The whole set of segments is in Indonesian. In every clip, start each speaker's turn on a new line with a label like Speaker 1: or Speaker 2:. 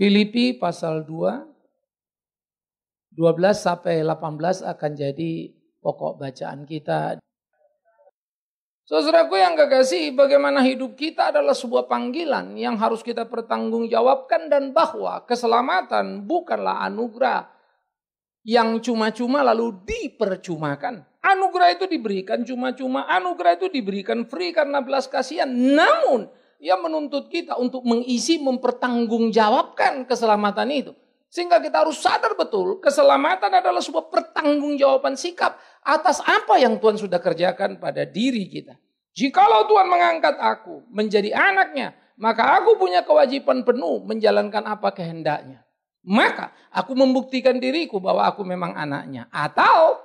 Speaker 1: Filipi pasal 2, 12 sampai 18 akan jadi pokok bacaan kita. Saudaraku yang kekasih, bagaimana hidup kita adalah sebuah panggilan yang harus kita pertanggungjawabkan dan bahwa keselamatan bukanlah anugerah yang cuma-cuma lalu dipercumakan. Anugerah itu diberikan cuma-cuma, anugerah itu diberikan free karena belas kasihan. Namun ia menuntut kita untuk mengisi mempertanggungjawabkan keselamatan itu. Sehingga kita harus sadar betul keselamatan adalah sebuah pertanggungjawaban sikap atas apa yang Tuhan sudah kerjakan pada diri kita. Jikalau Tuhan mengangkat aku menjadi anaknya, maka aku punya kewajiban penuh menjalankan apa kehendaknya. Maka aku membuktikan diriku bahwa aku memang anaknya. Atau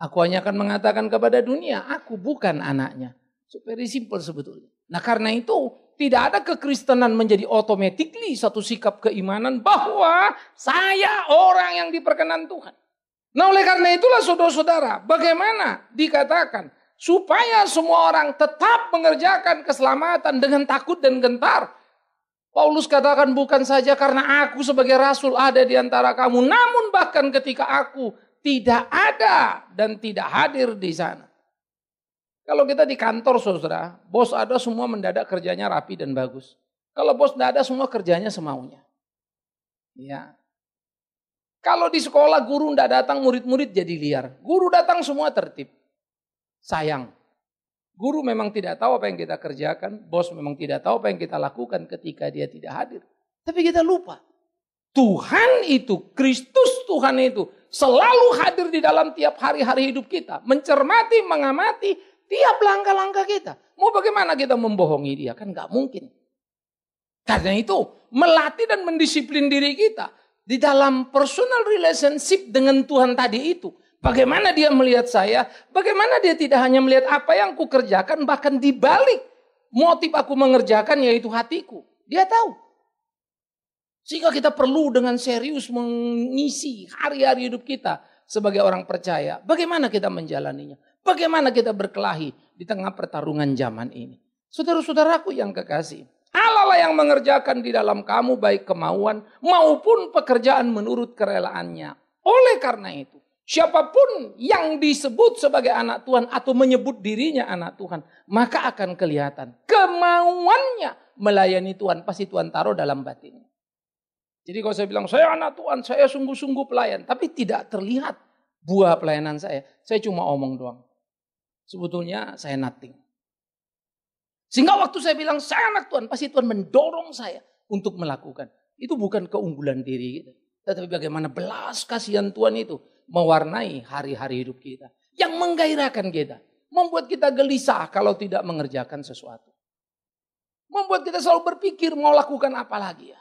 Speaker 1: aku hanya akan mengatakan kepada dunia, aku bukan anaknya. Super simple sebetulnya. Nah karena itu tidak ada kekristenan menjadi otomatikly satu sikap keimanan bahwa saya orang yang diperkenan Tuhan. Nah oleh karena itulah saudara-saudara bagaimana dikatakan supaya semua orang tetap mengerjakan keselamatan dengan takut dan gentar. Paulus katakan bukan saja karena aku sebagai rasul ada di antara kamu, namun bahkan ketika aku tidak ada dan tidak hadir di sana. Kalau kita di kantor saudara, bos ada semua mendadak kerjanya rapi dan bagus. Kalau bos tidak ada semua kerjanya semaunya. Ya. Kalau di sekolah guru tidak datang murid-murid jadi liar. Guru datang semua tertib. Sayang. Guru memang tidak tahu apa yang kita kerjakan. Bos memang tidak tahu apa yang kita lakukan ketika dia tidak hadir. Tapi kita lupa. Tuhan itu, Kristus Tuhan itu selalu hadir di dalam tiap hari-hari hidup kita. Mencermati, mengamati, Tiap langkah-langkah kita. Mau bagaimana kita membohongi dia? Kan gak mungkin. Karena itu melatih dan mendisiplin diri kita. Di dalam personal relationship dengan Tuhan tadi itu. Bagaimana dia melihat saya? Bagaimana dia tidak hanya melihat apa yang ku kerjakan, bahkan dibalik motif aku mengerjakan yaitu hatiku. Dia tahu. Sehingga kita perlu dengan serius mengisi hari-hari hidup kita sebagai orang percaya. Bagaimana kita menjalaninya? Bagaimana kita berkelahi di tengah pertarungan zaman ini? Saudara-saudaraku yang kekasih, Allah lah yang mengerjakan di dalam kamu baik kemauan maupun pekerjaan menurut kerelaannya. Oleh karena itu, siapapun yang disebut sebagai anak Tuhan atau menyebut dirinya anak Tuhan, maka akan kelihatan kemauannya melayani Tuhan pasti Tuhan taruh dalam batinnya. Jadi kalau saya bilang saya anak Tuhan, saya sungguh-sungguh pelayan, tapi tidak terlihat buah pelayanan saya. Saya cuma omong doang sebetulnya saya nothing. Sehingga waktu saya bilang saya anak Tuhan, pasti Tuhan mendorong saya untuk melakukan. Itu bukan keunggulan diri kita. Tetapi bagaimana belas kasihan Tuhan itu mewarnai hari-hari hidup kita. Yang menggairahkan kita. Membuat kita gelisah kalau tidak mengerjakan sesuatu. Membuat kita selalu berpikir mau lakukan apa lagi ya.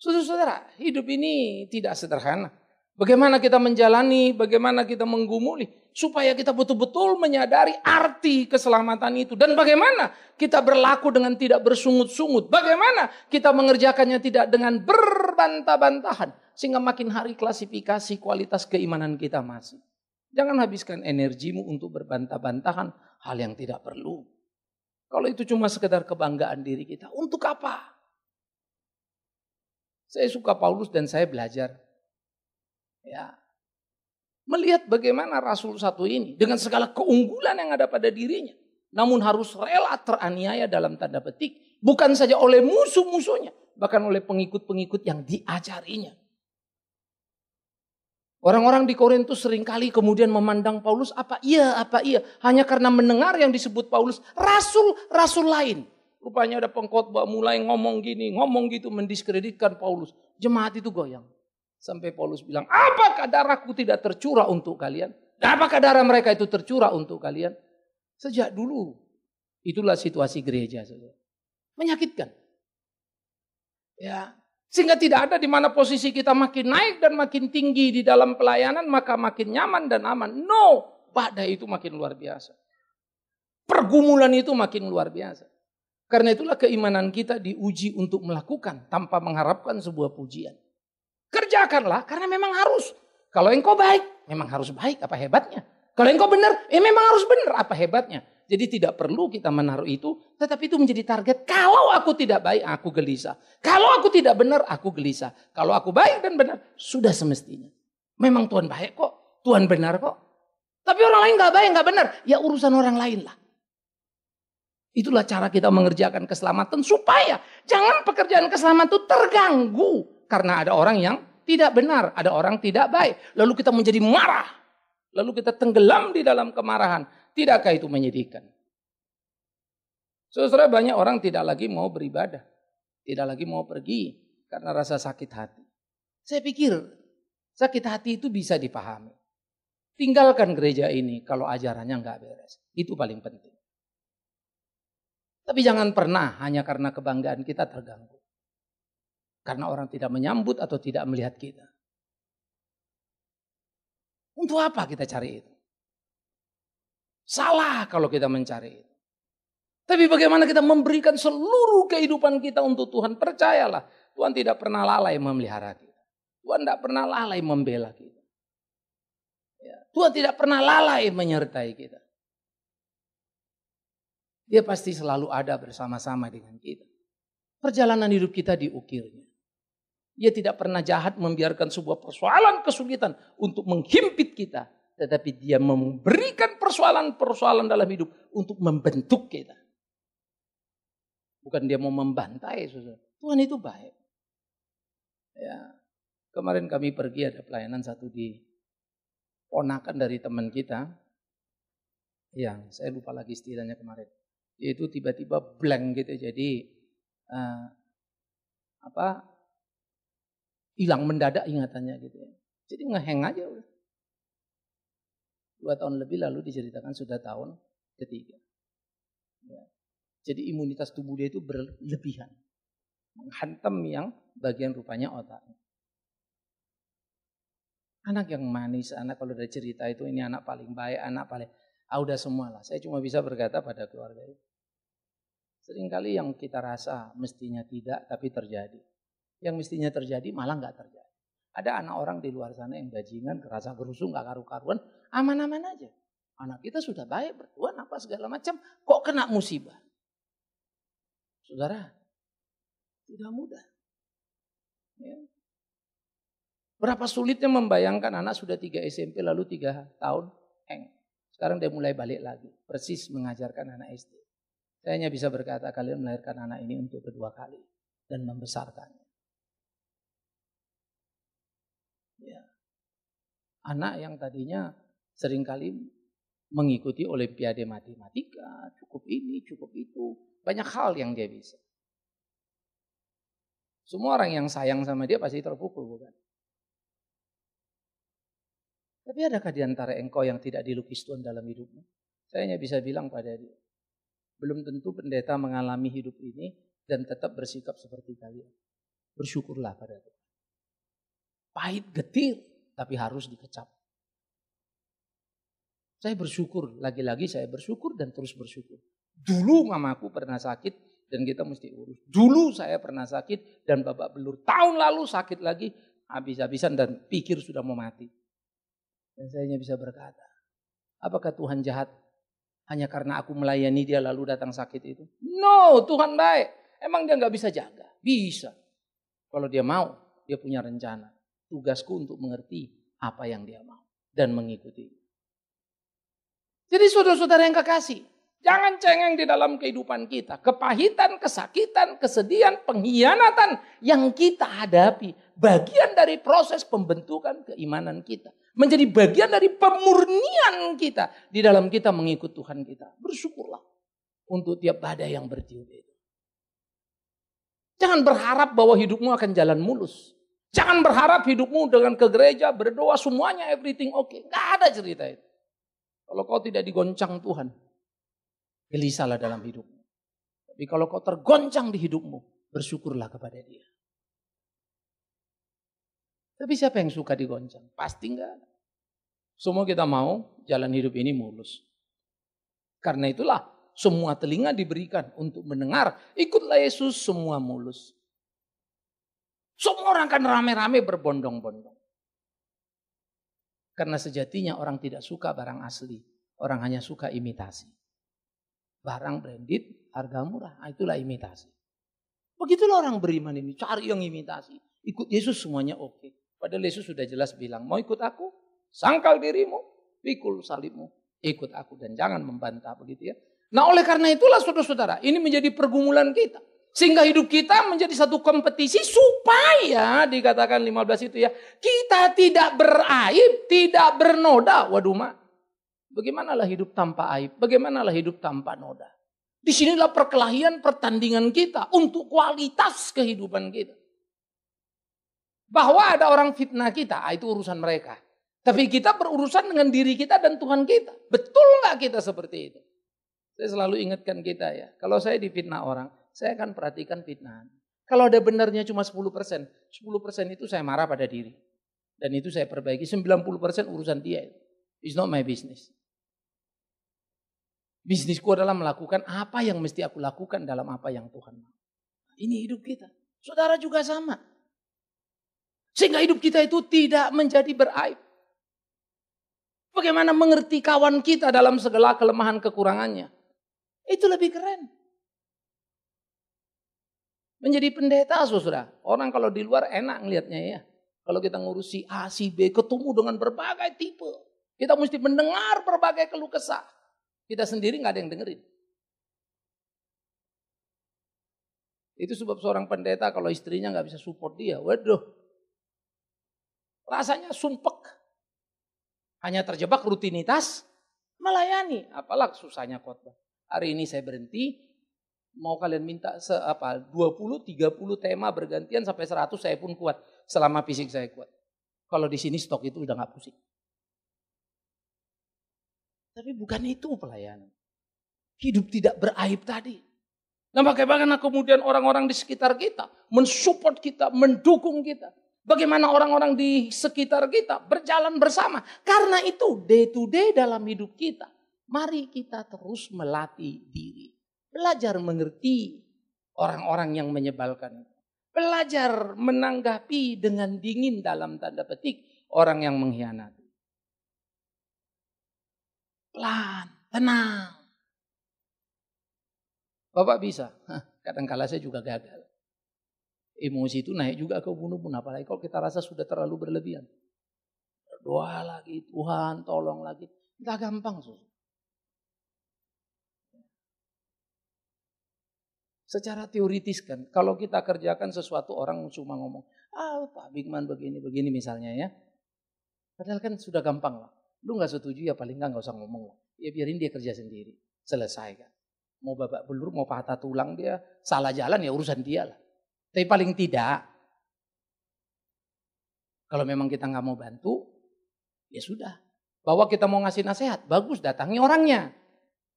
Speaker 1: Saudara-saudara, hidup ini tidak sederhana. Bagaimana kita menjalani, bagaimana kita menggumuli supaya kita betul-betul menyadari arti keselamatan itu dan bagaimana kita berlaku dengan tidak bersungut-sungut, bagaimana kita mengerjakannya tidak dengan berbantah-bantahan sehingga makin hari klasifikasi kualitas keimanan kita masih. Jangan habiskan energimu untuk berbantah-bantahan hal yang tidak perlu. Kalau itu cuma sekedar kebanggaan diri kita, untuk apa? Saya suka Paulus dan saya belajar. Ya, melihat bagaimana Rasul satu ini dengan segala keunggulan yang ada pada dirinya. Namun harus rela teraniaya dalam tanda petik. Bukan saja oleh musuh-musuhnya. Bahkan oleh pengikut-pengikut yang diajarinya. Orang-orang di Korintus seringkali kemudian memandang Paulus apa iya, apa iya. Hanya karena mendengar yang disebut Paulus rasul-rasul lain. Rupanya ada pengkhotbah mulai ngomong gini, ngomong gitu mendiskreditkan Paulus. Jemaat itu goyang. Sampai Paulus bilang, apakah darahku tidak tercurah untuk kalian? Apakah darah mereka itu tercurah untuk kalian? Sejak dulu, itulah situasi gereja. Menyakitkan. Ya, sehingga tidak ada di mana posisi kita makin naik dan makin tinggi di dalam pelayanan, maka makin nyaman dan aman. No, badai itu makin luar biasa. Pergumulan itu makin luar biasa. Karena itulah keimanan kita diuji untuk melakukan tanpa mengharapkan sebuah pujian. Kerjakanlah karena memang harus. Kalau engkau baik, memang harus baik. Apa hebatnya? Kalau engkau benar, ya memang harus benar. Apa hebatnya? Jadi tidak perlu kita menaruh itu, tetapi itu menjadi target. Kalau aku tidak baik, aku gelisah. Kalau aku tidak benar, aku gelisah. Kalau aku baik dan benar, sudah semestinya. Memang Tuhan baik kok, Tuhan benar kok. Tapi orang lain gak baik, gak benar, ya urusan orang lain lah. Itulah cara kita mengerjakan keselamatan supaya jangan pekerjaan keselamatan itu terganggu karena ada orang yang tidak benar, ada orang tidak baik. Lalu kita menjadi marah. Lalu kita tenggelam di dalam kemarahan. Tidakkah itu menyedihkan? Saudara banyak orang tidak lagi mau beribadah. Tidak lagi mau pergi karena rasa sakit hati. Saya pikir sakit hati itu bisa dipahami. Tinggalkan gereja ini kalau ajarannya nggak beres. Itu paling penting. Tapi jangan pernah hanya karena kebanggaan kita terganggu. Karena orang tidak menyambut atau tidak melihat kita. Untuk apa kita cari itu? Salah kalau kita mencari itu. Tapi bagaimana kita memberikan seluruh kehidupan kita untuk Tuhan. Percayalah, Tuhan tidak pernah lalai memelihara kita. Tuhan tidak pernah lalai membela kita. Ya, Tuhan tidak pernah lalai menyertai kita. Dia pasti selalu ada bersama-sama dengan kita. Perjalanan hidup kita diukirnya. Ia tidak pernah jahat membiarkan sebuah persoalan kesulitan untuk menghimpit kita. Tetapi dia memberikan persoalan-persoalan dalam hidup untuk membentuk kita. Bukan dia mau membantai. Tuhan itu baik. Ya. Kemarin kami pergi ada pelayanan satu di ponakan dari teman kita. Yang saya lupa lagi istilahnya kemarin. Yaitu tiba-tiba blank gitu. Jadi uh, apa hilang mendadak ingatannya gitu ya. Jadi ngeheng aja udah. Dua tahun lebih lalu diceritakan sudah tahun ketiga. Ya. Jadi imunitas tubuh dia itu berlebihan. Menghantam yang bagian rupanya otaknya. Anak yang manis, anak kalau dari cerita itu ini anak paling baik, anak paling... Ah udah semualah, saya cuma bisa berkata pada keluarga itu. Seringkali yang kita rasa mestinya tidak tapi terjadi yang mestinya terjadi malah nggak terjadi. Ada anak orang di luar sana yang bajingan, kerasa gerusung, nggak karu-karuan, aman-aman aja. Anak kita sudah baik, bertuan, apa segala macam, kok kena musibah? Saudara, tidak mudah. Ya. Berapa sulitnya membayangkan anak sudah tiga SMP lalu tiga tahun hang. Sekarang dia mulai balik lagi, persis mengajarkan anak SD. Saya hanya bisa berkata kalian melahirkan anak ini untuk kedua kali dan membesarkannya. Anak yang tadinya seringkali mengikuti olimpiade matematika, cukup ini, cukup itu, banyak hal yang dia bisa. Semua orang yang sayang sama dia pasti terpukul, bukan? Tapi adakah di antara engkau yang tidak dilukis Tuhan dalam hidupmu? Saya hanya bisa bilang pada dia, belum tentu pendeta mengalami hidup ini dan tetap bersikap seperti kalian. Bersyukurlah pada Tuhan. Pahit getir, tapi harus dikecap. Saya bersyukur, lagi-lagi saya bersyukur dan terus bersyukur. Dulu mamaku pernah sakit dan kita mesti urus. Dulu saya pernah sakit dan bapak belur. Tahun lalu sakit lagi, habis-habisan dan pikir sudah mau mati. Dan saya hanya bisa berkata, apakah Tuhan jahat hanya karena aku melayani dia lalu datang sakit itu? No, Tuhan baik. Emang dia nggak bisa jaga? Bisa. Kalau dia mau, dia punya rencana. Tugasku untuk mengerti apa yang dia mau dan mengikuti. Jadi saudara-saudara yang kekasih, jangan cengeng di dalam kehidupan kita. Kepahitan, kesakitan, kesedihan, pengkhianatan yang kita hadapi. Bagian dari proses pembentukan keimanan kita. Menjadi bagian dari pemurnian kita. Di dalam kita mengikut Tuhan kita. Bersyukurlah untuk tiap badai yang bertiup itu. Jangan berharap bahwa hidupmu akan jalan mulus. Jangan berharap hidupmu dengan ke gereja, berdoa, semuanya everything oke. Okay. Gak ada cerita itu. Kalau kau tidak digoncang Tuhan, gelisahlah dalam hidupmu. Tapi kalau kau tergoncang di hidupmu, bersyukurlah kepada dia. Tapi siapa yang suka digoncang? Pasti enggak Semua kita mau jalan hidup ini mulus. Karena itulah semua telinga diberikan untuk mendengar. Ikutlah Yesus semua mulus. Semua orang kan rame-rame berbondong-bondong. Karena sejatinya orang tidak suka barang asli. Orang hanya suka imitasi. Barang branded, harga murah. Ah, itulah imitasi. Begitulah orang beriman ini. Cari yang imitasi. Ikut Yesus semuanya oke. Okay. Padahal Yesus sudah jelas bilang, mau ikut aku? Sangkal dirimu, pikul salibmu. Ikut aku dan jangan membantah begitu ya. Nah oleh karena itulah saudara-saudara, ini menjadi pergumulan kita. Sehingga hidup kita menjadi satu kompetisi supaya dikatakan 15 itu ya. Kita tidak beraib, tidak bernoda. Waduh mak, bagaimanalah hidup tanpa aib? Bagaimanalah hidup tanpa noda? Disinilah perkelahian pertandingan kita untuk kualitas kehidupan kita. Bahwa ada orang fitnah kita, ah, itu urusan mereka. Tapi kita berurusan dengan diri kita dan Tuhan kita. Betul nggak kita seperti itu? Saya selalu ingatkan kita ya, kalau saya difitnah orang, saya akan perhatikan fitnah. Kalau ada benarnya cuma 10 persen, 10 persen itu saya marah pada diri. Dan itu saya perbaiki, 90 persen urusan dia. It's not my business. Bisnisku adalah melakukan apa yang mesti aku lakukan dalam apa yang Tuhan mau. Ini hidup kita. Saudara juga sama. Sehingga hidup kita itu tidak menjadi beraib. Bagaimana mengerti kawan kita dalam segala kelemahan kekurangannya. Itu lebih keren. Menjadi pendeta saudara. Orang kalau di luar enak ngelihatnya ya. Kalau kita ngurusi A, C B, ketemu dengan berbagai tipe. Kita mesti mendengar berbagai keluh kesah. Kita sendiri nggak ada yang dengerin. Itu sebab seorang pendeta kalau istrinya nggak bisa support dia. Waduh. Rasanya sumpek. Hanya terjebak rutinitas melayani. apalagi susahnya khotbah. Hari ini saya berhenti, mau kalian minta se apa 20 30 tema bergantian sampai 100 saya pun kuat selama fisik saya kuat. Kalau di sini stok itu udah nggak pusing. Tapi bukan itu pelayanan. Hidup tidak beraib tadi. Nah bagaimana kemudian orang-orang di sekitar kita mensupport kita, mendukung kita. Bagaimana orang-orang di sekitar kita berjalan bersama. Karena itu day to day dalam hidup kita. Mari kita terus melatih diri. Belajar mengerti orang-orang yang menyebalkan. Belajar menanggapi dengan dingin dalam tanda petik orang yang mengkhianati. Pelan, tenang. Bapak bisa. Kadang kala saya juga gagal. Emosi itu naik juga ke bunuh-bunuh. Apalagi kalau kita rasa sudah terlalu berlebihan. Berdoa lagi, Tuhan tolong lagi. Tidak gampang. susu. Secara teoritis kan, kalau kita kerjakan sesuatu orang cuma ngomong, ah Pak Bigman begini-begini misalnya ya. Padahal kan sudah gampang lah. Lu nggak setuju ya paling nggak nggak usah ngomong lah. Ya biarin dia kerja sendiri, selesai kan. Mau babak belur, mau patah tulang dia, salah jalan ya urusan dia lah. Tapi paling tidak, kalau memang kita nggak mau bantu, ya sudah. Bahwa kita mau ngasih nasihat, bagus datangi orangnya.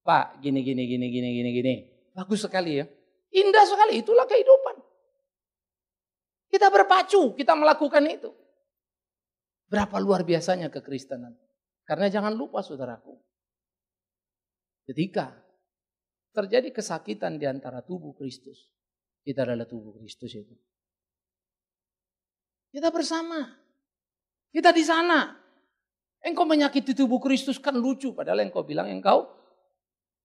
Speaker 1: Pak, gini, gini, gini, gini, gini, gini. Bagus sekali ya. Indah sekali, itulah kehidupan. Kita berpacu, kita melakukan itu. Berapa luar biasanya kekristenan. Karena jangan lupa saudaraku, ketika terjadi kesakitan di antara tubuh Kristus, kita adalah tubuh Kristus itu. Kita bersama, kita di sana. Engkau menyakiti tubuh Kristus kan lucu, padahal engkau bilang engkau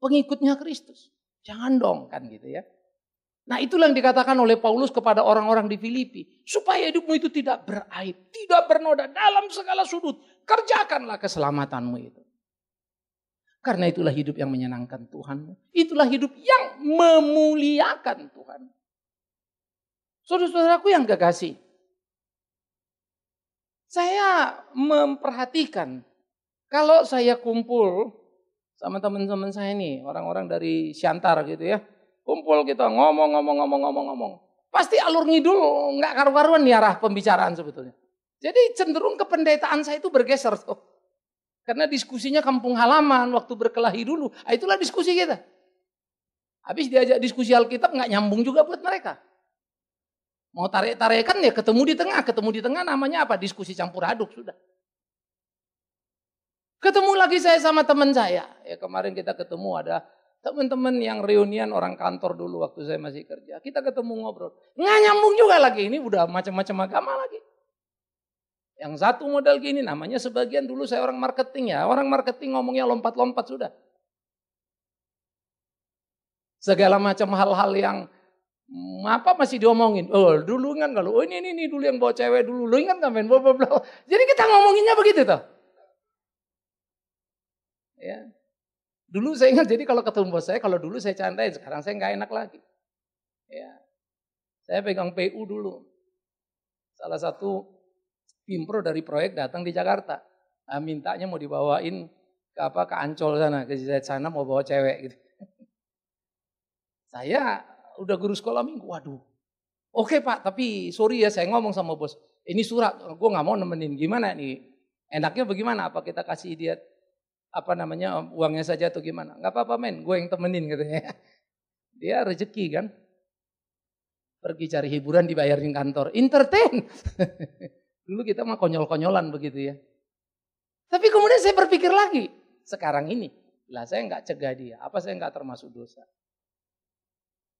Speaker 1: pengikutnya Kristus. Jangan dong kan gitu ya. Nah itulah yang dikatakan oleh Paulus kepada orang-orang di Filipi. Supaya hidupmu itu tidak beraib, tidak bernoda dalam segala sudut. Kerjakanlah keselamatanmu itu. Karena itulah hidup yang menyenangkan Tuhanmu. Itulah hidup yang memuliakan Tuhan. Saudara-saudaraku yang kekasih. Saya memperhatikan kalau saya kumpul sama teman-teman saya ini orang-orang dari Siantar gitu ya Kumpul kita ngomong, ngomong, ngomong, ngomong, ngomong. Pasti alur ngidul nggak karu-karuan nih arah pembicaraan sebetulnya. Jadi cenderung kependetaan saya itu bergeser tuh. Karena diskusinya kampung halaman waktu berkelahi dulu. Ah, itulah diskusi kita. Habis diajak diskusi Alkitab nggak nyambung juga buat mereka. Mau tarik-tarikan ya ketemu di tengah. Ketemu di tengah namanya apa? Diskusi campur aduk sudah. Ketemu lagi saya sama teman saya. Ya kemarin kita ketemu ada Teman-teman yang reunian orang kantor dulu waktu saya masih kerja, kita ketemu ngobrol. Nggak nyambung juga lagi, ini udah macam-macam agama lagi. Yang satu model gini namanya sebagian dulu saya orang marketing ya. Orang marketing ngomongnya lompat-lompat sudah. Segala macam hal-hal yang hmm, apa masih diomongin. Oh dulu kan kalau oh ini, ini ini dulu yang bawa cewek dulu. Lu ingat gak main Jadi kita ngomonginnya begitu tuh. Ya, Dulu saya ingat, jadi kalau ketemu bos saya, kalau dulu saya candain, sekarang saya nggak enak lagi. Ya. Saya pegang PU dulu. Salah satu pimpro dari proyek datang di Jakarta. Nah, mintanya mau dibawain ke apa ke Ancol sana, ke sana mau bawa cewek gitu. Saya udah guru sekolah minggu, waduh. Oke pak, tapi sorry ya saya ngomong sama bos. Ini surat, gue nggak mau nemenin. Gimana nih? Enaknya bagaimana? Apa kita kasih dia apa namanya uangnya saja atau gimana. Gak apa-apa men, gue yang temenin katanya. Gitu dia rezeki kan. Pergi cari hiburan dibayarin kantor. Entertain. Dulu kita mah konyol-konyolan begitu ya. Tapi kemudian saya berpikir lagi. Sekarang ini. Lah saya nggak cegah dia. Apa saya nggak termasuk dosa?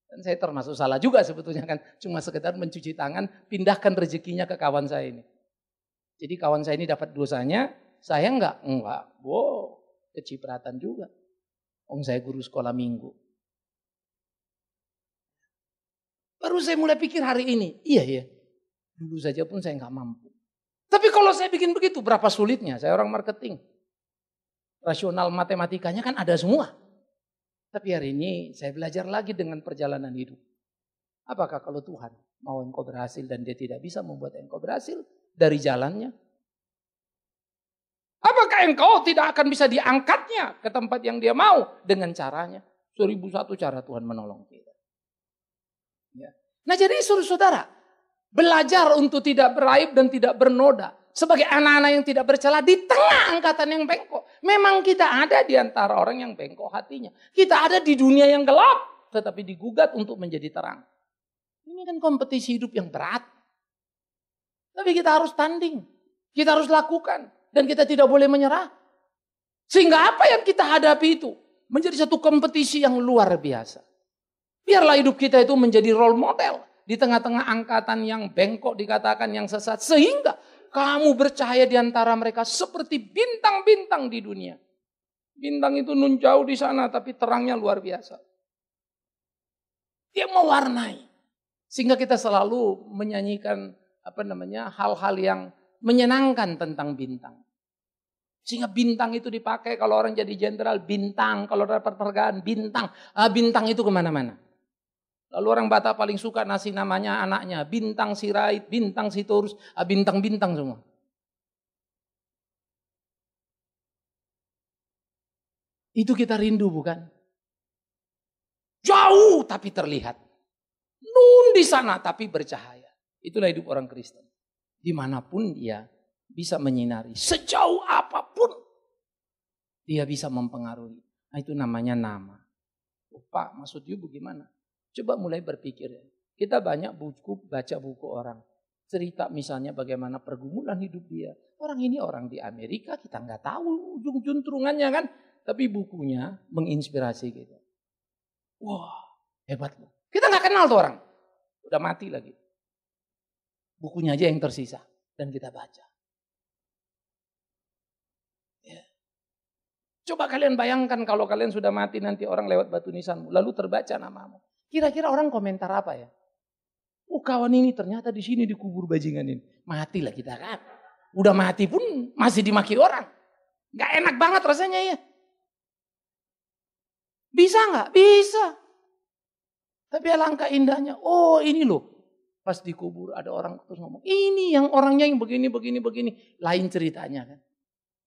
Speaker 1: Dan saya termasuk salah juga sebetulnya kan. Cuma sekedar mencuci tangan, pindahkan rezekinya ke kawan saya ini. Jadi kawan saya ini dapat dosanya, saya enggak? Enggak. Wow kecipratan juga. Om saya guru sekolah minggu. Baru saya mulai pikir hari ini, iya ya, dulu saja pun saya nggak mampu. Tapi kalau saya bikin begitu, berapa sulitnya? Saya orang marketing. Rasional matematikanya kan ada semua. Tapi hari ini saya belajar lagi dengan perjalanan hidup. Apakah kalau Tuhan mau engkau berhasil dan dia tidak bisa membuat engkau berhasil dari jalannya, Apakah engkau tidak akan bisa diangkatnya ke tempat yang dia mau dengan caranya? Seribu satu cara Tuhan menolong kita. Ya. Nah jadi suruh saudara belajar untuk tidak beraib dan tidak bernoda. Sebagai anak-anak yang tidak bercela di tengah angkatan yang bengkok. Memang kita ada di antara orang yang bengkok hatinya. Kita ada di dunia yang gelap. Tetapi digugat untuk menjadi terang. Ini kan kompetisi hidup yang berat. Tapi kita harus tanding. Kita harus lakukan. Dan kita tidak boleh menyerah. Sehingga apa yang kita hadapi itu menjadi satu kompetisi yang luar biasa. Biarlah hidup kita itu menjadi role model di tengah-tengah angkatan yang bengkok dikatakan yang sesat. Sehingga kamu bercahaya di antara mereka seperti bintang-bintang di dunia. Bintang itu nun jauh di sana tapi terangnya luar biasa. Dia mewarnai. Sehingga kita selalu menyanyikan apa namanya hal-hal yang menyenangkan tentang bintang. Sehingga bintang itu dipakai kalau orang jadi jenderal bintang, kalau dapat perhargaan bintang. Ah, bintang itu kemana-mana. Lalu orang Batak paling suka nasi namanya anaknya bintang si sirait, bintang si Turus, ah, bintang-bintang semua. Itu kita rindu bukan? Jauh tapi terlihat. Nun di sana tapi bercahaya. Itulah hidup orang Kristen. Dimanapun dia bisa menyinari. Sejauh apapun dia bisa mempengaruhi. Nah, itu namanya nama. Oh, Pak, maksud you bagaimana? Coba mulai berpikir ya. Kita banyak buku, baca buku orang. Cerita misalnya bagaimana pergumulan hidup dia. Orang ini orang di Amerika, kita nggak tahu ujung juntrungannya kan. Tapi bukunya menginspirasi kita. Wah, hebat loh. Kita nggak kenal tuh orang. Udah mati lagi. Bukunya aja yang tersisa. Dan kita baca. Coba kalian bayangkan kalau kalian sudah mati nanti orang lewat batu nisanmu, lalu terbaca namamu. Kira-kira orang komentar apa ya? Oh kawan ini ternyata di sini dikubur bajingan ini. Matilah kita kan. Udah mati pun masih dimaki orang. Gak enak banget rasanya ya. Bisa nggak? Bisa. Tapi alangkah indahnya, oh ini loh. Pas dikubur ada orang terus ngomong, ini yang orangnya yang begini, begini, begini. Lain ceritanya kan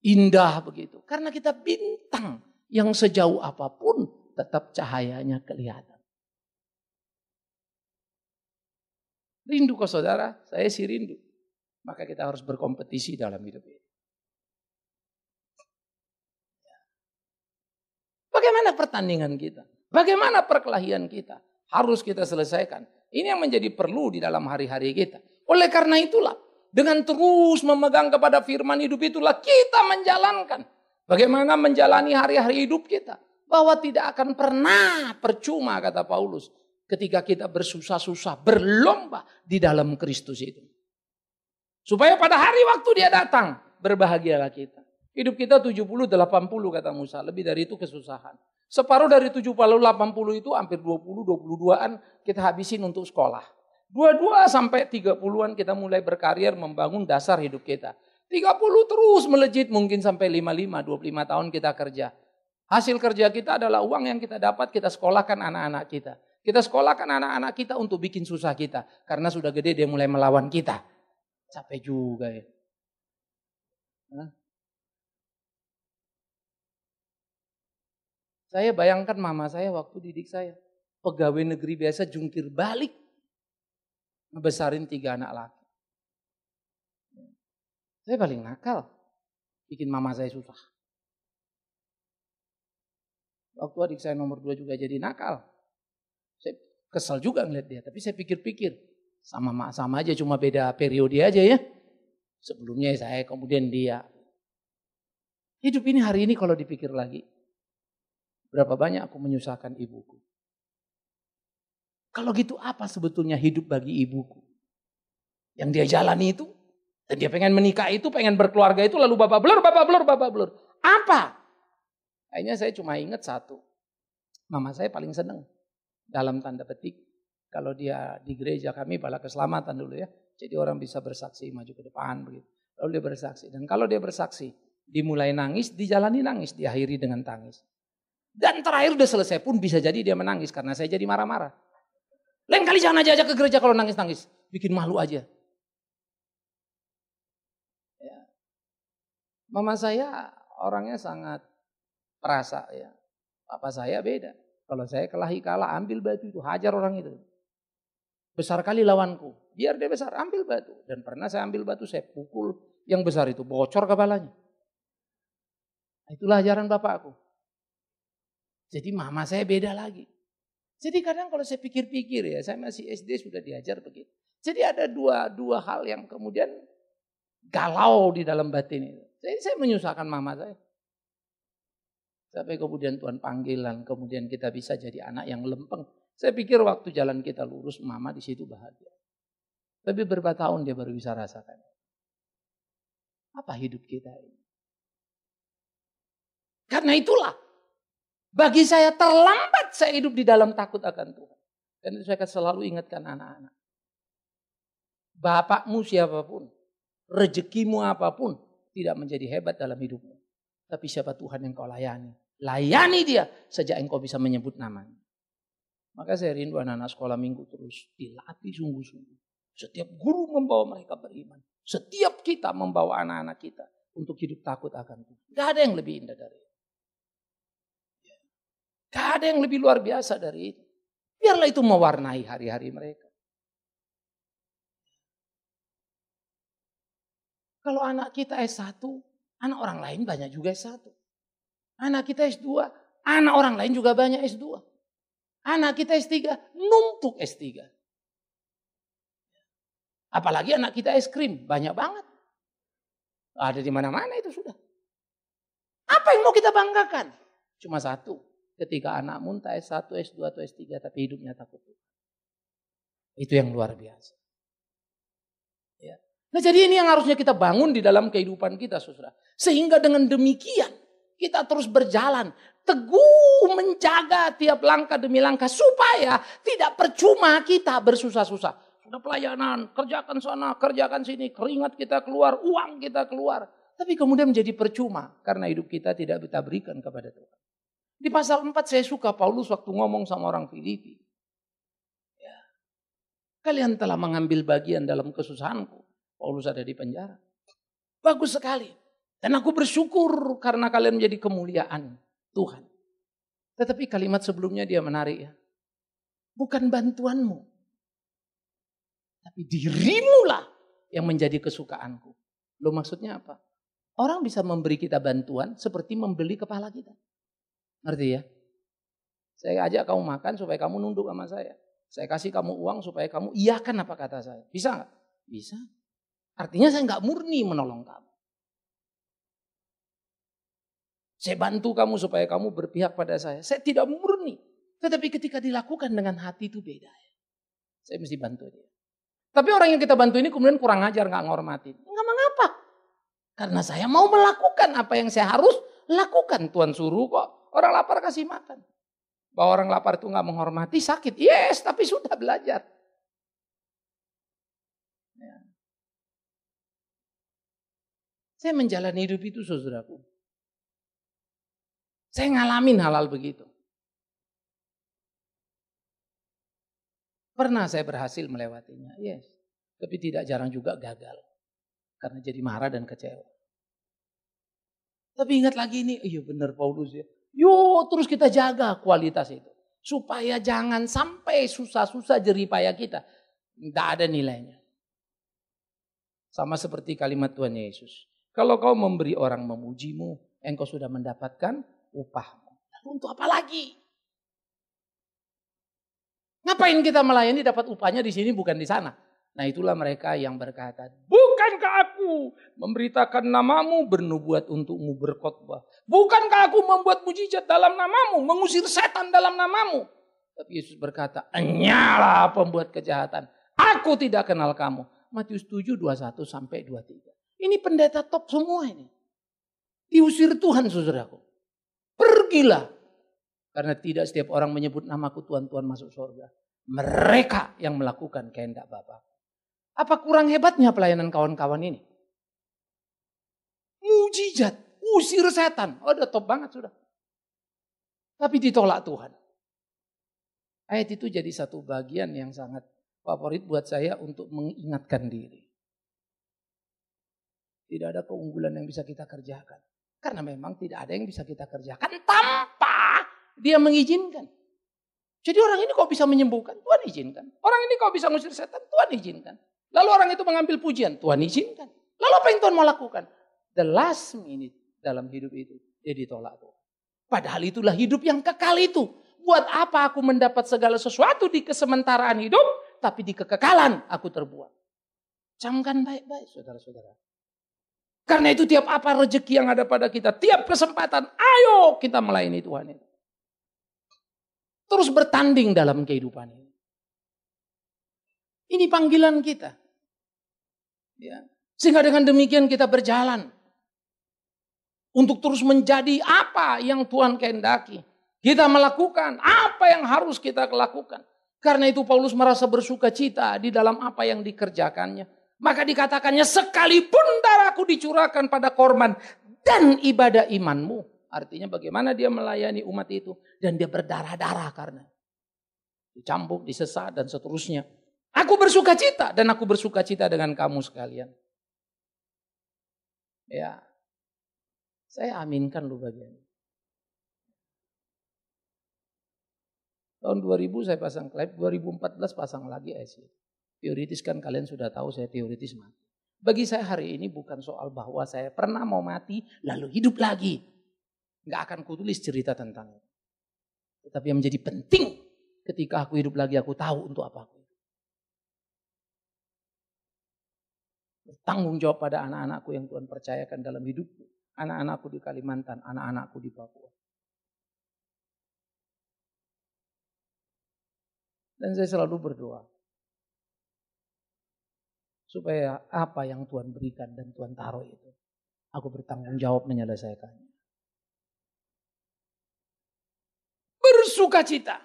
Speaker 1: indah begitu. Karena kita bintang yang sejauh apapun tetap cahayanya kelihatan. Rindu kok saudara, saya sih rindu. Maka kita harus berkompetisi dalam hidup ini. Bagaimana pertandingan kita? Bagaimana perkelahian kita? Harus kita selesaikan. Ini yang menjadi perlu di dalam hari-hari kita. Oleh karena itulah dengan terus memegang kepada firman hidup itulah kita menjalankan. Bagaimana menjalani hari-hari hidup kita. Bahwa tidak akan pernah percuma kata Paulus. Ketika kita bersusah-susah, berlomba di dalam Kristus itu. Supaya pada hari waktu dia datang, berbahagialah kita. Hidup kita 70-80 kata Musa, lebih dari itu kesusahan. Separuh dari 70-80 itu hampir 20-22an kita habisin untuk sekolah. Dua-dua sampai 30-an kita mulai berkarir membangun dasar hidup kita. 30 terus melejit mungkin sampai 55, 25 tahun kita kerja. Hasil kerja kita adalah uang yang kita dapat kita sekolahkan anak-anak kita. Kita sekolahkan anak-anak kita untuk bikin susah kita. Karena sudah gede dia mulai melawan kita. Capek juga ya. Saya bayangkan mama saya waktu didik saya. Pegawai negeri biasa jungkir balik ngebesarin tiga anak laki. Saya paling nakal, bikin mama saya susah. Waktu adik saya nomor dua juga jadi nakal. Saya kesel juga ngeliat dia, tapi saya pikir-pikir. Sama sama aja, cuma beda periode aja ya. Sebelumnya saya, kemudian dia. Hidup ini hari ini kalau dipikir lagi. Berapa banyak aku menyusahkan ibuku. Kalau gitu apa sebetulnya hidup bagi ibuku? Yang dia jalani itu dan dia pengen menikah itu, pengen berkeluarga itu lalu bapak blur bapak blur bapak blur Apa? Akhirnya saya cuma ingat satu. Mama saya paling seneng dalam tanda petik. Kalau dia di gereja kami bala keselamatan dulu ya. Jadi orang bisa bersaksi maju ke depan begitu. Lalu dia bersaksi. Dan kalau dia bersaksi, dimulai nangis, dijalani nangis, diakhiri dengan tangis. Dan terakhir udah selesai pun bisa jadi dia menangis karena saya jadi marah-marah. Lain kali jangan aja aja ke gereja kalau nangis-nangis. Bikin malu aja. Ya. Mama saya orangnya sangat perasa ya. Papa saya beda. Kalau saya kelahi kalah ambil batu itu hajar orang itu. Besar kali lawanku. Biar dia besar ambil batu. Dan pernah saya ambil batu saya pukul yang besar itu bocor kepalanya. Itulah ajaran bapakku. Jadi mama saya beda lagi. Jadi kadang kalau saya pikir-pikir ya, saya masih SD sudah diajar begitu. Jadi ada dua dua hal yang kemudian galau di dalam batin itu. Jadi saya menyusahkan mama saya. Sampai kemudian Tuhan panggilan, kemudian kita bisa jadi anak yang lempeng. Saya pikir waktu jalan kita lurus, mama di situ bahagia. Tapi berapa tahun dia baru bisa rasakan. Apa hidup kita ini? Karena itulah bagi saya terlambat saya hidup di dalam takut akan Tuhan. Dan saya akan selalu ingatkan anak-anak. Bapakmu siapapun, rezekimu apapun, tidak menjadi hebat dalam hidupmu. Tapi siapa Tuhan yang kau layani? Layani dia sejak engkau bisa menyebut namanya. Maka saya rindu anak-anak sekolah minggu terus dilatih sungguh-sungguh. Setiap guru membawa mereka beriman. Setiap kita membawa anak-anak kita untuk hidup takut akan Tuhan. Tidak ada yang lebih indah dari itu. Gak ada yang lebih luar biasa dari itu. Biarlah itu mewarnai hari-hari mereka. Kalau anak kita S1, anak orang lain banyak juga S1. Anak kita S2, anak orang lain juga banyak S2. Anak kita S3, numpuk S3. Apalagi anak kita es krim, banyak banget. Ada di mana-mana itu sudah. Apa yang mau kita banggakan? Cuma satu, ketika anak muntah S1, S2, atau S3 tapi hidupnya takut Tuhan. Itu yang luar biasa. Ya. Nah jadi ini yang harusnya kita bangun di dalam kehidupan kita saudara. Sehingga dengan demikian kita terus berjalan. Teguh menjaga tiap langkah demi langkah supaya tidak percuma kita bersusah-susah sudah pelayanan, kerjakan sana, kerjakan sini, keringat kita keluar, uang kita keluar. Tapi kemudian menjadi percuma karena hidup kita tidak kita berikan kepada Tuhan. Di pasal 4 saya suka Paulus waktu ngomong sama orang Filipi. Ya. Kalian telah mengambil bagian dalam kesusahanku. Paulus ada di penjara. Bagus sekali. Dan aku bersyukur karena kalian menjadi kemuliaan Tuhan. Tetapi kalimat sebelumnya dia menarik ya. Bukan bantuanmu. Tapi dirimulah yang menjadi kesukaanku. Lo maksudnya apa? Orang bisa memberi kita bantuan seperti membeli kepala kita. Ngerti ya? Saya ajak kamu makan supaya kamu nunduk sama saya. Saya kasih kamu uang supaya kamu iakan apa kata saya. Bisa nggak? Bisa. Artinya saya nggak murni menolong kamu. Saya bantu kamu supaya kamu berpihak pada saya. Saya tidak murni. Tetapi ketika dilakukan dengan hati itu beda. Ya. Saya mesti bantu dia. Tapi orang yang kita bantu ini kemudian kurang ajar, nggak ngormatin. Enggak mengapa. Karena saya mau melakukan apa yang saya harus lakukan. Tuhan suruh kok. Orang lapar kasih makan. Bahwa orang lapar itu nggak menghormati sakit. Yes, tapi sudah belajar. Ya. Saya menjalani hidup itu saudaraku. Saya ngalamin halal begitu. Pernah saya berhasil melewatinya, yes. Tapi tidak jarang juga gagal. Karena jadi marah dan kecewa. Tapi ingat lagi ini, iya benar Paulus ya. Yuk terus kita jaga kualitas itu. Supaya jangan sampai susah-susah jeripaya kita. Tidak ada nilainya. Sama seperti kalimat Tuhan Yesus. Kalau kau memberi orang memujimu, engkau sudah mendapatkan upahmu. Untuk apa lagi? Ngapain kita melayani dapat upahnya di sini bukan di sana? Nah itulah mereka yang berkata, bukan memberitakan namamu, bernubuat untukmu berkhotbah. Bukankah aku membuat mujizat dalam namamu, mengusir setan dalam namamu? Tapi Yesus berkata, "Enyala pembuat kejahatan, aku tidak kenal kamu." Matius 7 21 sampai 23. Ini pendeta top semua ini. Diusir Tuhan saudaraku. Pergilah. Karena tidak setiap orang menyebut namaku Tuhan-Tuhan masuk surga. Mereka yang melakukan kehendak Bapak. Apa kurang hebatnya pelayanan kawan-kawan ini? Mujizat, usir setan. Oh, udah top banget sudah. Tapi ditolak Tuhan. Ayat itu jadi satu bagian yang sangat favorit buat saya untuk mengingatkan diri. Tidak ada keunggulan yang bisa kita kerjakan. Karena memang tidak ada yang bisa kita kerjakan tanpa dia mengizinkan. Jadi orang ini kok bisa menyembuhkan? Tuhan izinkan. Orang ini kok bisa ngusir setan? Tuhan izinkan. Lalu orang itu mengambil pujian? Tuhan izinkan. Lalu apa yang Tuhan mau lakukan? the last minute dalam hidup itu dia ditolak Tuhan. Padahal itulah hidup yang kekal itu. Buat apa aku mendapat segala sesuatu di kesementaraan hidup, tapi di kekekalan aku terbuat. Camkan baik-baik saudara-saudara. Karena itu tiap apa rezeki yang ada pada kita, tiap kesempatan, ayo kita melayani Tuhan itu. Terus bertanding dalam kehidupan ini. Ini panggilan kita. Ya. Sehingga dengan demikian kita berjalan untuk terus menjadi apa yang Tuhan kehendaki. Kita melakukan apa yang harus kita lakukan. Karena itu Paulus merasa bersuka cita di dalam apa yang dikerjakannya. Maka dikatakannya sekalipun darahku dicurahkan pada korban dan ibadah imanmu. Artinya bagaimana dia melayani umat itu. Dan dia berdarah-darah karena dicampur, disesat dan seterusnya. Aku bersuka cita dan aku bersuka cita dengan kamu sekalian. Ya, saya aminkan lu bagian.
Speaker 2: Tahun 2000 saya
Speaker 1: pasang klep, 2014 pasang lagi IC. Teoritis kan kalian sudah tahu saya teoritis mati. Bagi saya hari ini bukan soal bahwa saya pernah mau mati lalu hidup lagi. Enggak akan kutulis cerita tentang itu. Tetapi yang menjadi penting ketika aku hidup lagi aku tahu untuk apa aku bertanggung jawab pada anak-anakku yang Tuhan percayakan dalam hidupku anak-anakku di Kalimantan, anak-anakku di Papua. Dan saya selalu berdoa supaya apa yang Tuhan berikan dan Tuhan taruh itu, aku bertanggung jawab menyelesaikannya. Bersuka cita,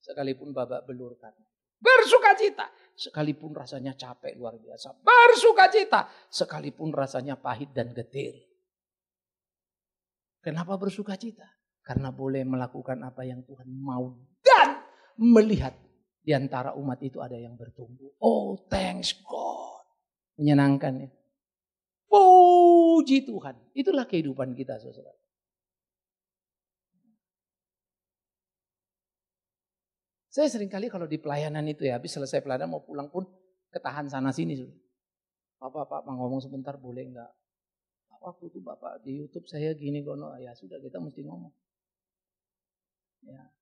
Speaker 1: sekalipun babak belur karena. Bersuka cita, sekalipun rasanya capek luar biasa. Bersuka cita, sekalipun rasanya pahit dan getir. Kenapa bersuka cita? Karena boleh melakukan apa yang Tuhan mau dan melihat di antara umat itu ada yang bertumbuh. Oh, thanks God. Menyenangkan ya. Puji Tuhan. Itulah kehidupan kita, saudara. Saya sering kali kalau di pelayanan itu ya, habis selesai pelayanan mau pulang pun ketahan sana sini. Bapak, Pak, mau ngomong sebentar boleh enggak? waktu itu Bapak di YouTube saya gini gono ah, ya sudah kita mesti ngomong. Ya.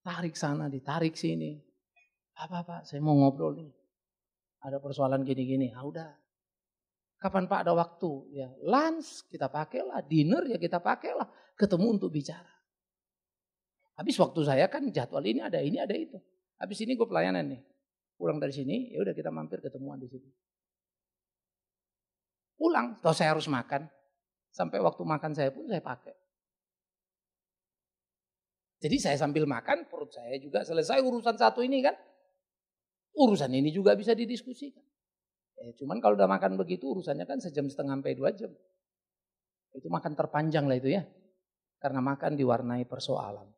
Speaker 1: Tarik sana, ditarik sini. Apa Pak, saya mau ngobrol nih. Ada persoalan gini-gini. Ah udah. Kapan Pak ada waktu? Ya, lunch kita pakailah, dinner ya kita pakailah, ketemu untuk bicara. Habis waktu saya kan jadwal ini ada ini ada itu. Habis ini gue pelayanan nih. Pulang dari sini, ya udah kita mampir ketemuan di sini pulang. Toh saya harus makan. Sampai waktu makan saya pun saya pakai. Jadi saya sambil makan perut saya juga selesai urusan satu ini kan. Urusan ini juga bisa didiskusikan. Eh, cuman kalau udah makan begitu urusannya kan sejam setengah sampai dua jam. Itu makan terpanjang lah itu ya. Karena makan diwarnai persoalan.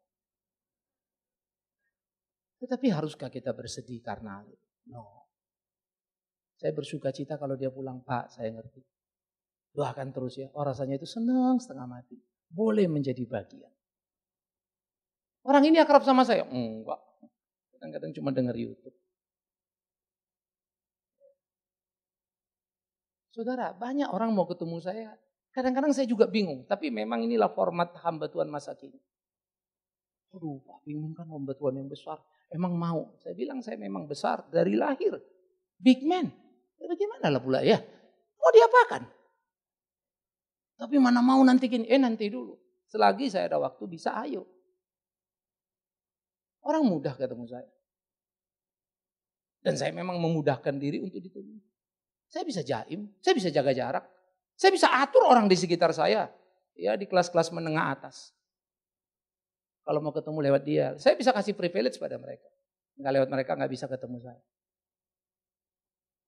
Speaker 1: Tetapi haruskah kita bersedih karena No. Saya bersuka cita kalau dia pulang, Pak, saya ngerti. Doakan terus ya. Oh rasanya itu senang setengah mati. Boleh menjadi bagian. Orang ini akrab sama saya? Enggak. Kadang-kadang cuma dengar Youtube. Saudara, banyak orang mau ketemu saya. Kadang-kadang saya juga bingung. Tapi memang inilah format hamba Tuhan masa kini. Aduh, Pak bingung kan hamba Tuhan yang besar. Emang mau? Saya bilang saya memang besar dari lahir. Big man. Ya bagaimana lah pula ya? Mau diapakan? Tapi mana mau nantikin, eh nanti dulu. Selagi saya ada waktu bisa ayo. Orang mudah ketemu saya. Dan saya memang memudahkan diri untuk ditemui. Saya bisa jaim, saya bisa jaga jarak. Saya bisa atur orang di sekitar saya. Ya di kelas-kelas menengah atas. Kalau mau ketemu lewat dia, saya bisa kasih privilege pada mereka. Nggak lewat mereka nggak bisa ketemu saya.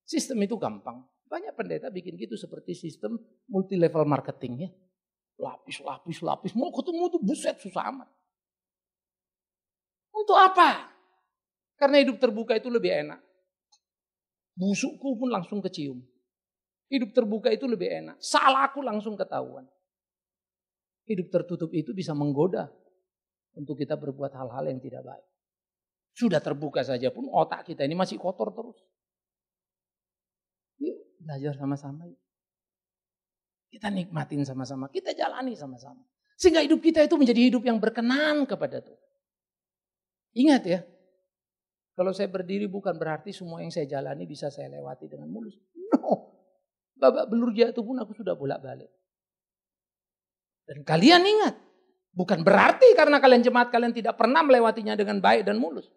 Speaker 1: Sistem itu gampang. Banyak pendeta bikin gitu seperti sistem multi level marketing ya. Lapis, lapis, lapis. Mau ketemu tuh buset susah amat. Untuk apa? Karena hidup terbuka itu lebih enak. Busukku pun langsung kecium. Hidup terbuka itu lebih enak. Salahku langsung ketahuan. Hidup tertutup itu bisa menggoda untuk kita berbuat hal-hal yang tidak baik. Sudah terbuka saja pun otak kita ini masih kotor terus belajar sama-sama. Kita nikmatin sama-sama, kita jalani sama-sama. Sehingga hidup kita itu menjadi hidup yang berkenan kepada Tuhan. Ingat ya, kalau saya berdiri bukan berarti semua yang saya jalani bisa saya lewati dengan mulus. No. Babak belur jatuh pun aku sudah bolak-balik. Dan kalian ingat, bukan berarti karena kalian jemaat kalian tidak pernah melewatinya dengan baik dan mulus.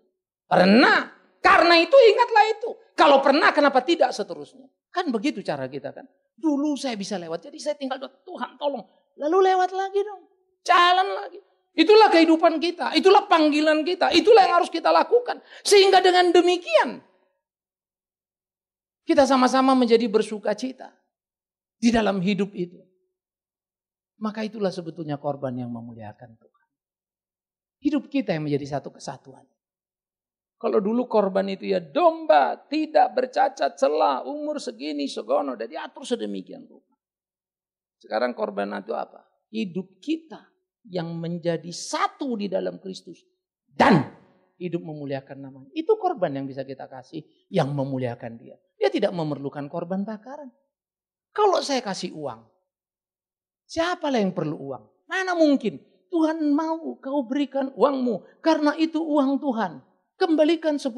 Speaker 1: Pernah, karena itu ingatlah itu. Kalau pernah kenapa tidak seterusnya? Kan begitu cara kita kan. Dulu saya bisa lewat, jadi saya tinggal doa, Tuhan tolong. Lalu lewat lagi dong, jalan lagi. Itulah kehidupan kita, itulah panggilan kita, itulah yang harus kita lakukan. Sehingga dengan demikian, kita sama-sama menjadi bersuka cita di dalam hidup itu. Maka itulah sebetulnya korban yang memuliakan Tuhan. Hidup kita yang menjadi satu kesatuan. Kalau dulu korban itu ya domba, tidak bercacat celah, umur segini, segono. jadi atur sedemikian rupa. Sekarang korban itu apa? Hidup kita yang menjadi satu di dalam Kristus. Dan hidup memuliakan namanya. Itu korban yang bisa kita kasih yang memuliakan dia. Dia tidak memerlukan korban bakaran. Kalau saya kasih uang, siapalah yang perlu uang? Mana mungkin Tuhan mau kau berikan uangmu karena itu uang Tuhan kembalikan 10%.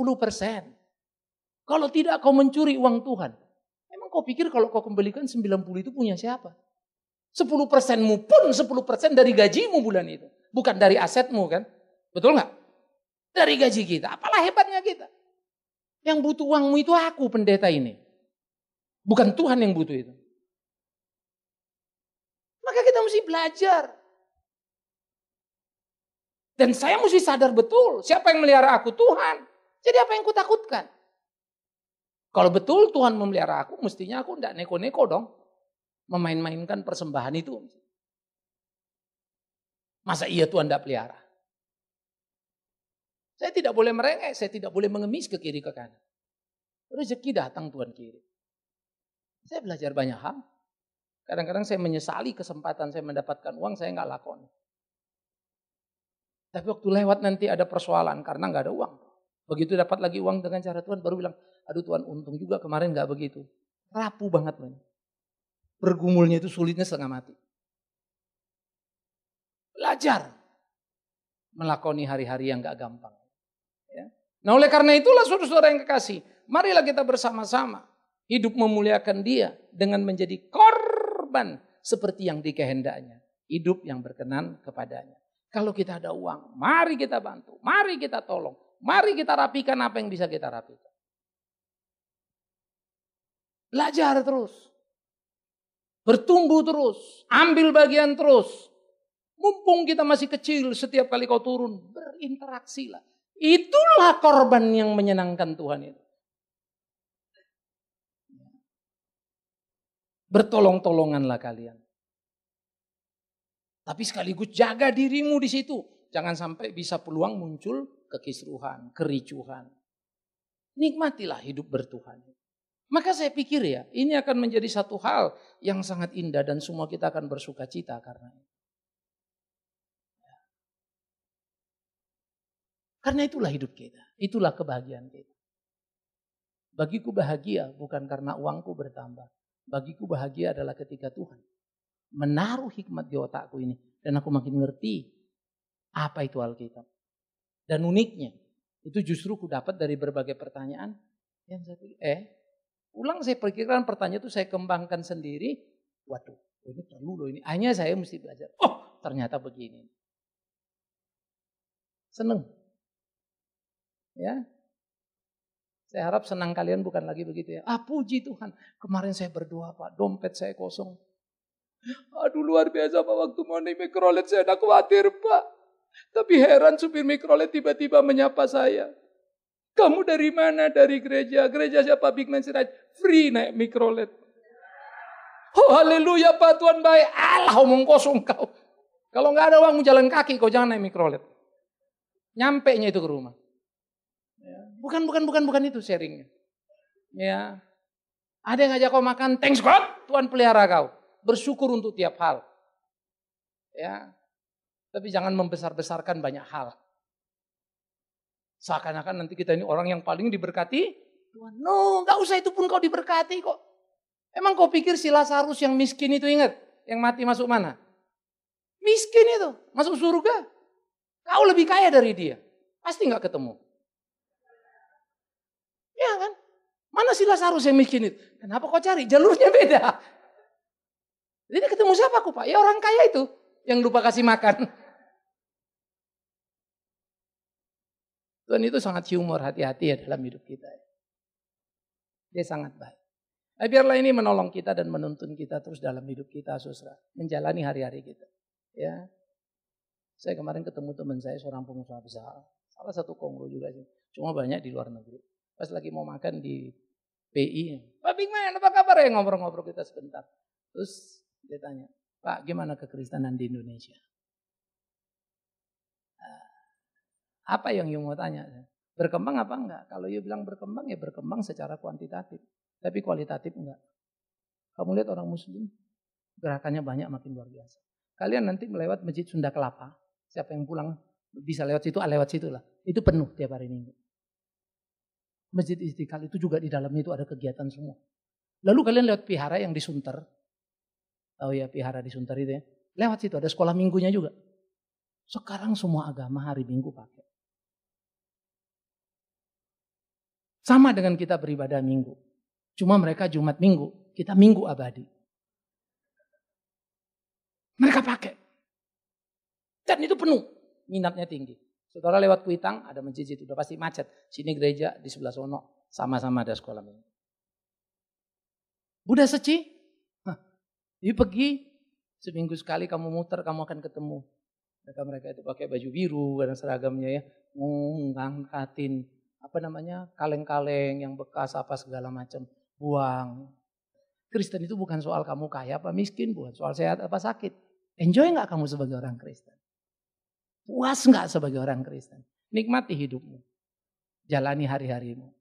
Speaker 1: Kalau tidak kau mencuri uang Tuhan. Emang kau pikir kalau kau kembalikan 90 itu punya siapa? 10 persenmu pun 10 persen dari gajimu bulan itu. Bukan dari asetmu kan? Betul nggak? Dari gaji kita. Apalah hebatnya kita. Yang butuh uangmu itu aku pendeta ini. Bukan Tuhan yang butuh itu. Maka kita mesti belajar. Dan saya mesti sadar betul siapa yang melihara aku Tuhan. Jadi apa yang kutakutkan? Kalau betul Tuhan memelihara aku, mestinya aku tidak neko-neko dong. Memain-mainkan persembahan itu. Masa iya Tuhan tidak pelihara? Saya tidak boleh merengek, saya tidak boleh mengemis ke kiri ke kanan. Rezeki datang Tuhan kiri. Saya belajar banyak hal. Kadang-kadang saya menyesali kesempatan saya mendapatkan uang, saya nggak lakon. Tapi waktu lewat nanti ada persoalan karena nggak ada uang. Begitu dapat lagi uang dengan cara Tuhan baru bilang, aduh Tuhan untung juga kemarin nggak begitu. Rapuh banget men. Bergumulnya itu sulitnya setengah mati. Belajar. Melakoni hari-hari yang gak gampang. Ya. Nah oleh karena itulah saudara-saudara yang kekasih. Marilah kita bersama-sama hidup memuliakan dia dengan menjadi korban seperti yang dikehendaknya. Hidup yang berkenan kepadanya. Kalau kita ada uang, mari kita bantu, mari kita tolong, mari kita rapikan apa yang bisa kita rapikan. Belajar terus. Bertumbuh terus, ambil bagian terus. Mumpung kita masih kecil, setiap kali kau turun, berinteraksi lah. Itulah korban yang menyenangkan Tuhan itu. Bertolong-tolonganlah kalian. Tapi sekaligus jaga dirimu di situ. Jangan sampai bisa peluang muncul kekisruhan, kericuhan. Nikmatilah hidup bertuhan. Maka saya pikir ya, ini akan menjadi satu hal yang sangat indah dan semua kita akan bersuka cita karena Karena itulah hidup kita, itulah kebahagiaan kita. Bagiku bahagia bukan karena uangku bertambah. Bagiku bahagia adalah ketika Tuhan menaruh hikmat di otakku ini. Dan aku makin ngerti apa itu Alkitab. Dan uniknya, itu justru ku dapat dari berbagai pertanyaan yang saya pikir, eh, ulang saya perkirakan pertanyaan itu saya kembangkan sendiri. Waduh, oh ini perlu loh ini. Hanya saya mesti belajar. Oh, ternyata begini. Seneng. Ya, saya harap senang kalian bukan lagi begitu ya. Ah puji Tuhan, kemarin saya berdoa Pak, dompet saya kosong. Aduh luar biasa Pak waktu mau naik mikrolet saya ada khawatir Pak. Tapi heran supir mikrolet tiba-tiba menyapa saya. Kamu dari mana? Dari gereja. Gereja siapa? Big Man Siraj. Free naik mikrolet. Oh haleluya Pak Tuhan baik. Allah omong kosong kau. Kalau nggak ada uang jalan kaki kau jangan naik mikrolet. Nyampe nya itu ke rumah. Ya. Bukan, bukan, bukan, bukan itu sharingnya. Ya. Ada yang ngajak kau makan, thanks God, Tuhan pelihara kau bersyukur untuk tiap hal. Ya. Tapi jangan membesar-besarkan banyak hal. Seakan-akan nanti kita ini orang yang paling diberkati. Tuhan, no, nggak usah itu pun kau diberkati kok. Emang kau pikir si Lazarus yang miskin itu ingat? Yang mati masuk mana? Miskin itu, masuk surga. Kau lebih kaya dari dia. Pasti nggak ketemu. Ya kan? Mana si Lazarus yang miskin itu? Kenapa kau cari? Jalurnya beda. Jadi ketemu siapa aku Pak? Ya orang kaya itu yang lupa kasih makan. Tuhan itu sangat humor, hati-hati ya dalam hidup kita. Ya. Dia sangat baik. Nah, biarlah ini menolong kita dan menuntun kita terus dalam hidup kita, susra. Menjalani hari-hari kita. Ya, Saya kemarin ketemu teman saya, seorang pengusaha besar. Salah satu kongro juga sih. Cuma banyak di luar negeri. Pas lagi mau makan di PI. Pak Bingman, apa kabar ya? Ngobrol-ngobrol kita sebentar. Terus dia tanya, Pak gimana kekristenan di Indonesia? Ah, apa yang you mau tanya? Berkembang apa enggak? Kalau you bilang berkembang ya berkembang secara kuantitatif. Tapi kualitatif enggak. Kamu lihat orang muslim, gerakannya banyak makin luar biasa. Kalian nanti melewat masjid Sunda Kelapa. Siapa yang pulang bisa lewat situ, ah, lewat situ lah. Itu penuh tiap hari minggu. Masjid Istiqlal itu juga di dalamnya itu ada kegiatan semua. Lalu kalian lewat pihara yang disunter, Tahu ya pihara di Sunter itu ya. Lewat situ ada sekolah minggunya juga. Sekarang semua agama hari minggu pakai. Sama dengan kita beribadah minggu. Cuma mereka Jumat minggu, kita minggu abadi. Mereka pakai. Dan itu penuh, minatnya tinggi. Saudara lewat Kuitang, ada masjid itu udah pasti macet. Sini gereja, di sebelah sono, sama-sama ada sekolah minggu. Buddha Seci jadi pergi seminggu sekali kamu muter kamu akan ketemu. Mereka mereka itu pakai baju biru dan seragamnya ya, hmm, ngangkatin apa namanya kaleng-kaleng yang bekas apa segala macam buang. Kristen itu bukan soal kamu kaya apa miskin, bukan soal sehat apa sakit. Enjoy nggak kamu sebagai orang Kristen? Puas nggak sebagai orang Kristen? Nikmati hidupmu, jalani hari-harimu.